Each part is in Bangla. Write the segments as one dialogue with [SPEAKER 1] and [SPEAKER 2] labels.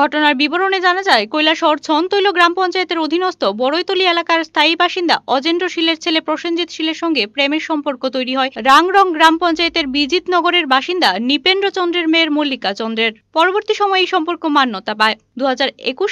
[SPEAKER 1] ঘটনার বিবরণে জানা যায় কৈলাসহর ছনতৈল গ্রাম পঞ্চায়েতের অধীনস্থ বড়ৈতলি এলাকার স্থায়ী বাসিন্দা অজেন্দ্র শীলের ছেলে প্রসেনজিৎ শীলের সঙ্গে প্রেমের সম্পর্ক তৈরি হয় রাংরং গ্রাম পঞ্চায়েতের বিজিত নগরের বাসিন্দা নিপেন্দ্র চন্দ্রের মেয়ের মল্লিকা চন্দ্রের পরবর্তী সময়ে এই সম্পর্ক মান্যতা পায় দু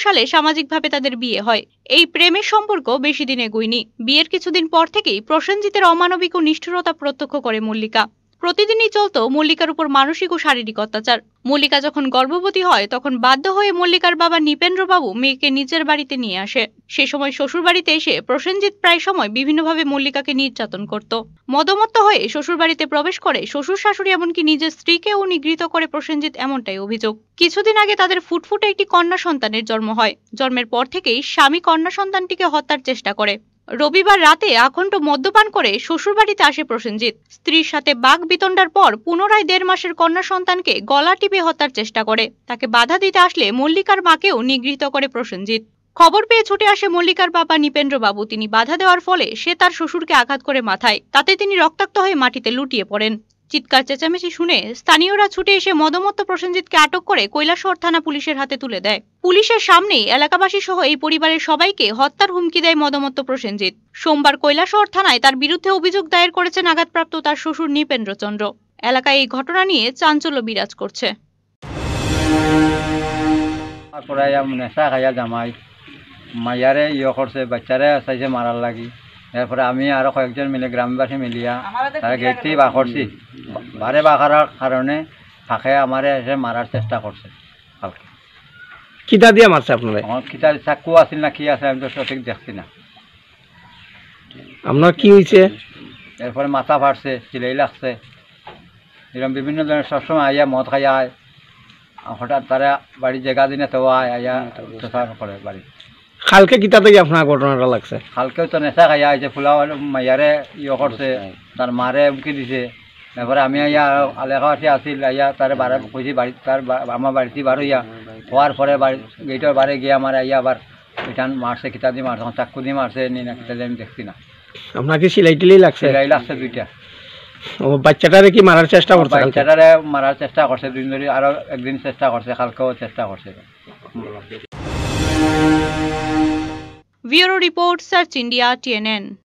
[SPEAKER 1] সালে সামাজিকভাবে তাদের বিয়ে হয় এই প্রেমের সম্পর্ক বেশি দিন এগোয়নি বিয়ের কিছুদিন পর থেকেই প্রসেনজিতের অমানবিক ও নিষ্ঠুরতা প্রত্যক্ষ করে মল্লিকা প্রতিদিনই চলত মল্লিকার উপর মানসিক ও শারীরিক অত্যাচার মল্লিকা যখন গর্ভবতী হয় তখন বাধ্য হয়ে মল্লিকার বাবা নিপেন্দ্রবাবু মেয়েকে নিজের বাড়িতে নিয়ে আসে সে সময় শ্বশুর বাড়িতে এসে প্রসেনজিৎ প্রায় সময় বিভিন্নভাবে মল্লিকাকে নির্যাতন করত মদমত্ত হয়ে শ্বশুর বাড়িতে প্রবেশ করে শ্বশুর শাশুড়ি এমনকি নিজের স্ত্রীকেও নিগৃহীত করে প্রসেনজিৎ এমনটাই অভিযোগ কিছুদিন আগে তাদের ফুটফুটে একটি কন্যা সন্তানের জন্ম হয় জন্মের পর থেকেই স্বামী কন্যা সন্তানটিকে হত্যার চেষ্টা করে রবিবার রাতে আখণ্ড মদ্যপান করে শ্বশুরবাড়িতে আসে প্রসেনজিৎ স্ত্রীর সাথে বাঘ বিতণ্ডার পর পুনরায় দেড় মাসের কন্যা সন্তানকে গলা টিপে হত্যার চেষ্টা করে তাকে বাধা দিতে আসলে মল্লিকার মাকেও নিগৃহীত করে প্রসেনজিৎ খবর পেয়ে ছুটে আসে মল্লিকার বাবা নিপেন্দ্রবাবু তিনি বাধা দেওয়ার ফলে সে তার শ্বশুরকে আঘাত করে মাথায় তাতে তিনি রক্তাক্ত হয়ে মাটিতে লুটিয়ে পড়েন চিৎকার চেঁচামেচি শুনে স্থানীয়রা ছুটে এসে মদমত্ত প্রসেনজিৎকে আটক করে কৈলাসহর থানা পুলিশের হাতে তুলে দেয় পুলিশের সামনেই এলাকাবাসী সহ এই পরিবারের সবাইকে হত্যার হুমকি দেয় মদমত্ত প্রসেনজিৎ সোমবার কৈলাসহর থানায় তার বিরুদ্ধে অভিযোগ দায়ের করেছেন আঘাতপ্রাপ্ত তার শ্বশুর নৃপেন্দ্রচন্দ্র এলাকায় এই ঘটনা নিয়ে চাঞ্চল্য বিরাজ করছে
[SPEAKER 2] জামাই মাইয়ারে ইয়ে করছে বাচ্চারে মারার লাগি এরপরে আমি আরো কয়েকজন মিলে গ্রামবাসী মিলিয়া তারা গেটটি বাকরছি বারে বাঘার কারণে ফাঁকে আমার এসে মারার চেষ্টা করছে কিতা দিয়ে মারছে আপনারা আমার কিতা চাকু আছিল না কি আছে আমি তো সঠিক দেখছি না আপনার কি হয়েছে এরপরে মাথা ফাটছে সিলাই লাগছে এরকম বিভিন্ন ধরনের সবসময় আইয়া মদ খাই আয় হঠাৎ তারা বাড়ি জায়গা দিনে তো আয় আইয়া প্রচার করে বাড়ি কালকে কিতা থেকে আপনার ঘটনাটা লাগছে কালকেও তো নেশা খাইয়া আইছে ফুলা মাইয়ারে ইয়ে করছে তার মারে উমকি দিছে তারপরে আমি ইয়া এলাকাবাসী আসিল ইয়া তার বারে খুশি বাড়ি তার আমার বাড়িতে বারো ইয়া হওয়ার পরে বাড়ি গেটের বারে গিয়ে আমার ইয়া আবার এখান মারছে কিতাব দিয়ে মারছে চাকু দিয়ে মারছে নি না কিতাব আমি দেখছি না আপনাকে সিলাই টিলাই লাগছে সিলাই লাগছে দুইটা ও বাচ্চাটারে কি মারার চেষ্টা করছে বাচ্চাটারে মারার চেষ্টা করছে দুদিন ধরে আরও একদিন চেষ্টা করছে কালকেও চেষ্টা করছে
[SPEAKER 1] bureau report search India TNN